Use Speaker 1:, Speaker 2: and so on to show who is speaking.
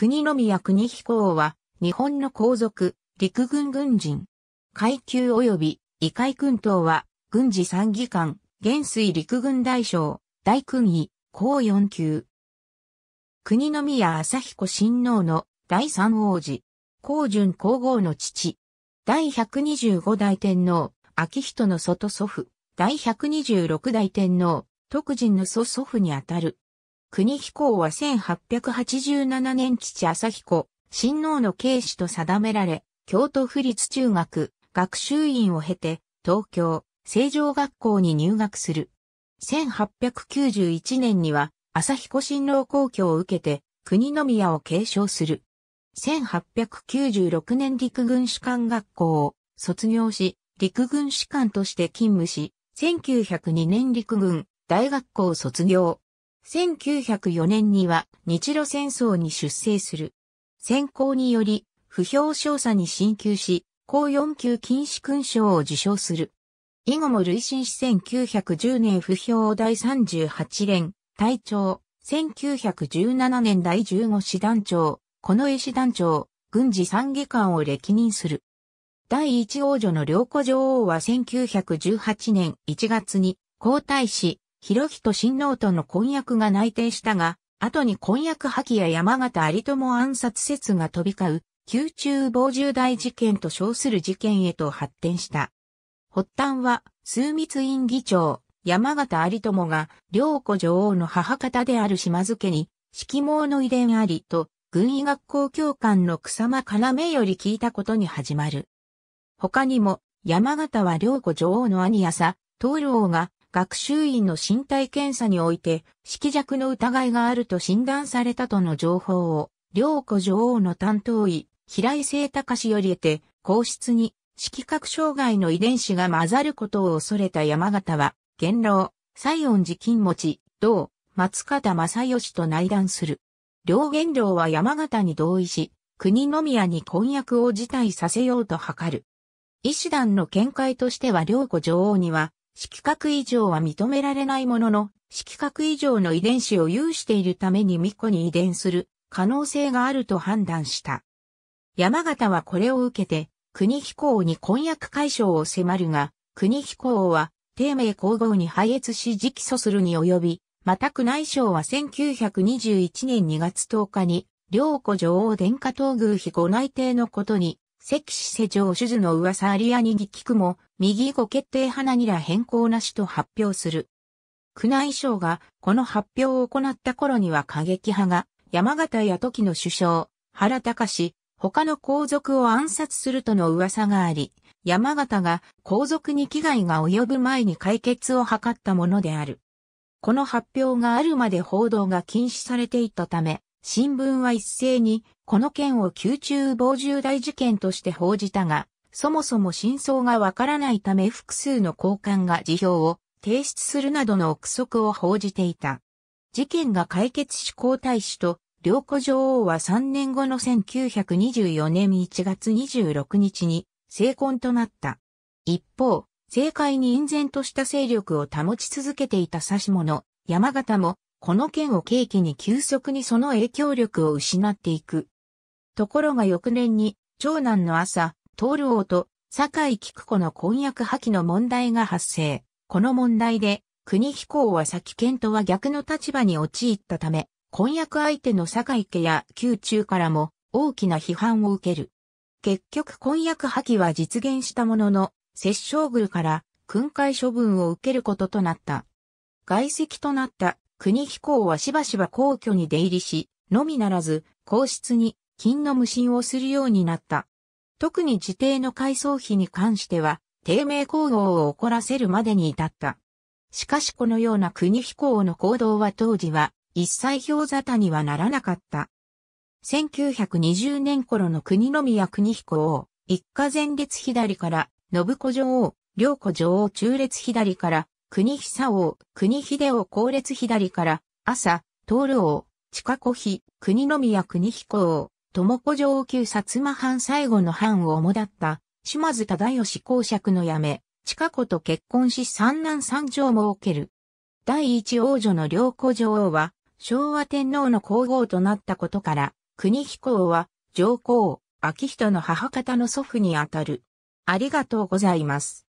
Speaker 1: 国宮国彦は、日本の皇族、陸軍軍人。階級及び、異界軍等は、軍事参議官、元帥陸軍大将、大勲位、高四級。国宮朝彦親王の第三王子、高順皇后の父。第125代天皇、秋人の外祖父。第126代天皇、徳人の祖祖父にあたる。国飛行は1887年父朝彦、親王の警視と定められ、京都府立中学、学習院を経て、東京、成城学校に入学する。1891年には、朝彦新郎公共を受けて、国宮を継承する。1896年陸軍士官学校を卒業し、陸軍士官として勤務し、1902年陸軍大学校卒業。1904年には日露戦争に出征する。選考により、不評少佐に進級し、高4級禁止勲章を受章する。以後も累進し1910年不評第38連、隊長、1917年第15師団長、この絵師団長、軍事参議官を歴任する。第一王女の良子女王は1918年1月に皇太子博仁親王との婚約が内定したが、後に婚約破棄や山形有友暗殺説が飛び交う、宮中防重大事件と称する事件へと発展した。発端は、枢密院議長、山形有友が、良子女王の母方である島津家に、色毛の遺伝ありと、軍医学校教官の草間要より聞いたことに始まる。他にも、山形は良子女王の兄やさ、東老が、学習院の身体検査において、色弱の疑いがあると診断されたとの情報を、両子女王の担当医、平井聖隆氏より得て、皇室に色覚障害の遺伝子が混ざることを恐れた山形は、元老、西恩寺金持、同、松方正義と内談する。両元老は山形に同意し、国宮に婚約を辞退させようと図る。医師団の見解としては両子女王には、色覚異常は認められないものの、色覚異常の遺伝子を有しているために巫女に遺伝する可能性があると判断した。山形はこれを受けて、国飛行に婚約解消を迫るが、国飛行は、帝名皇后に敗越し直訴するに及び、また宮内省は1921年2月10日に、両子女王殿下東宮妃ご内定のことに関市世上手術の噂ありやにぎ聞くも、右五決定花にら変更なしと発表する。宮内省がこの発表を行った頃には過激派が山形や時の首相、原隆、他の皇族を暗殺するとの噂があり、山形が皇族に危害が及ぶ前に解決を図ったものである。この発表があるまで報道が禁止されていたため、新聞は一斉に、この件を宮中防重大事件として報じたが、そもそも真相がわからないため複数の交換が辞表を提出するなどの憶測を報じていた。事件が解決し皇太子と良子女王は3年後の1924年1月26日に成婚となった。一方、政界に隠然とした勢力を保ち続けていた指物、山形もこの件を契機に急速にその影響力を失っていく。ところが翌年に、長男の朝、る王と坂井菊子の婚約破棄の問題が発生。この問題で、国彦は先県とは逆の立場に陥ったため、婚約相手の坂井家や宮中からも大きな批判を受ける。結局婚約破棄は実現したものの、摂政宮から訓戒処分を受けることとなった。外籍となった国飛行はしばしば皇居に出入りし、のみならず、皇室に金の無心をするようになった。特に自邸の改装費に関しては、低迷行動を起こらせるまでに至った。しかしこのような国飛行の行動は当時は一切氷沙汰にはならなかった。1920年頃の国宮国彦を、一家前列左から、信子女王、良子女王中列左から、国久王、国秀王後列左から、朝、東王、近子妃、国宮国彦王、友子上級薩摩藩最後の藩を主だった、島津忠義公爵のやめ、近子と結婚し三男三女も受ける。第一王女の良子女王は、昭和天皇の皇后となったことから、国彦王は、上皇、昭人の母方の祖父にあたる。ありがとうございます。